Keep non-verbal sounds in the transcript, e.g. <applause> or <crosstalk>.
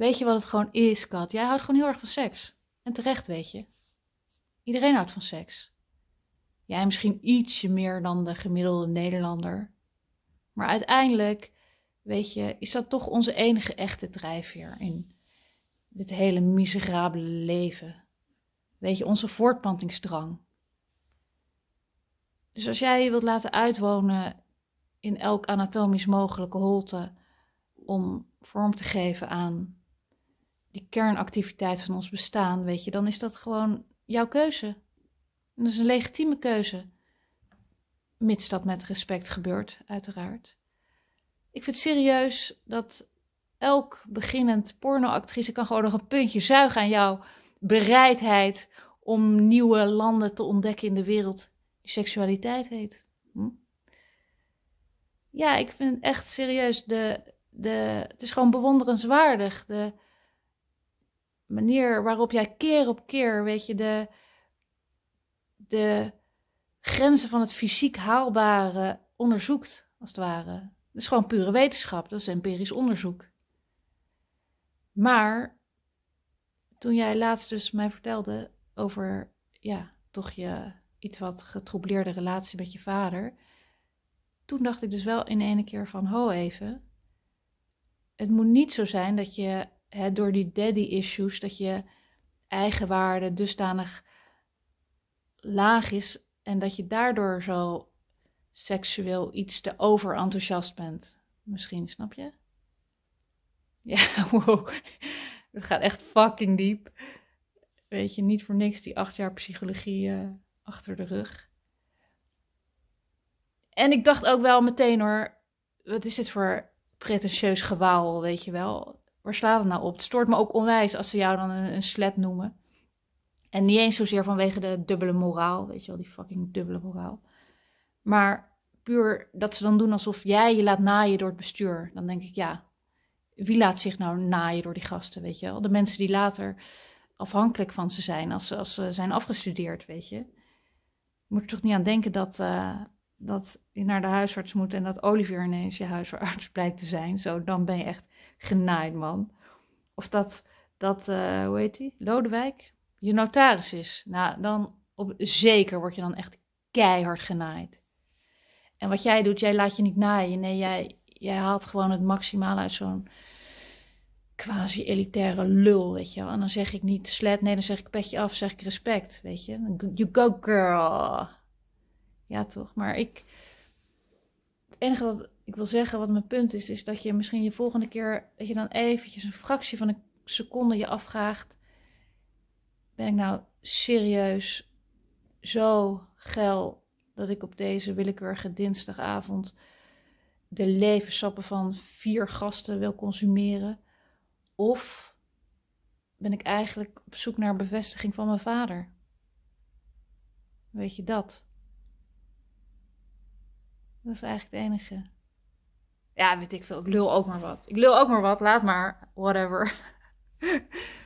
Weet je wat het gewoon is, Kat? Jij houdt gewoon heel erg van seks. En terecht, weet je. Iedereen houdt van seks. Jij misschien ietsje meer dan de gemiddelde Nederlander. Maar uiteindelijk, weet je, is dat toch onze enige echte drijfveer in dit hele miserabele leven. Weet je, onze voortplantingsdrang. Dus als jij je wilt laten uitwonen in elk anatomisch mogelijke holte om vorm te geven aan die kernactiviteit van ons bestaan, weet je, dan is dat gewoon jouw keuze. En dat is een legitieme keuze. Mits dat met respect gebeurt, uiteraard. Ik vind serieus dat elk beginnend pornoactrice kan gewoon nog een puntje zuigen aan jouw bereidheid om nieuwe landen te ontdekken in de wereld die seksualiteit heet. Hm? Ja, ik vind het echt serieus. De, de, het is gewoon bewonderenswaardig. De, manier waarop jij keer op keer, weet je, de, de grenzen van het fysiek haalbare onderzoekt, als het ware. Dat is gewoon pure wetenschap, dat is empirisch onderzoek. Maar toen jij laatst dus mij vertelde over, ja, toch je iets wat getrobleerde relatie met je vader. Toen dacht ik dus wel in ene keer van, ho even, het moet niet zo zijn dat je door die daddy issues, dat je eigenwaarde dusdanig laag is en dat je daardoor zo seksueel iets te overenthousiast bent. Misschien, snap je? Ja, <laughs> wow. Het gaat echt fucking diep. Weet je, niet voor niks die acht jaar psychologie eh, achter de rug. En ik dacht ook wel meteen hoor, wat is dit voor pretentieus gewaal, weet je wel? waar slaat het nou op? Het stoort me ook onwijs als ze jou dan een, een slet noemen. En niet eens zozeer vanwege de dubbele moraal, weet je wel, die fucking dubbele moraal. Maar puur dat ze dan doen alsof jij je laat naaien door het bestuur. Dan denk ik, ja, wie laat zich nou naaien door die gasten, weet je wel? De mensen die later afhankelijk van ze zijn, als ze, als ze zijn afgestudeerd, weet je. Moet er toch niet aan denken dat, eh, dat je naar de huisarts moet en dat Olivier ineens je huisarts <laughs> blijkt te zijn. Zo, dan ben je echt genaaid, man. Of dat, dat eh, hoe heet die? Lodewijk, je notaris is. Nou, dan op, zeker word je dan echt keihard genaaid. En wat jij doet, jij laat je niet naaien. Nee, jij, jij haalt gewoon het maximaal uit zo'n quasi-elitaire lul, weet je wel. En dan zeg ik niet slet, nee, dan zeg ik petje af, zeg ik respect, weet je. You go girl ja toch, maar ik... Het enige wat ik wil zeggen, wat mijn punt is, is dat je misschien je volgende keer, dat je dan eventjes een fractie van een seconde je afvraagt, ben ik nou serieus zo geil dat ik op deze willekeurige dinsdagavond de levenssappen van vier gasten wil consumeren? Of ben ik eigenlijk op zoek naar bevestiging van mijn vader? Weet je dat? Dat is eigenlijk het enige. Ja, weet ik veel. Ik lul ook maar wat. Ik lul ook maar wat. Laat maar. Whatever. <laughs>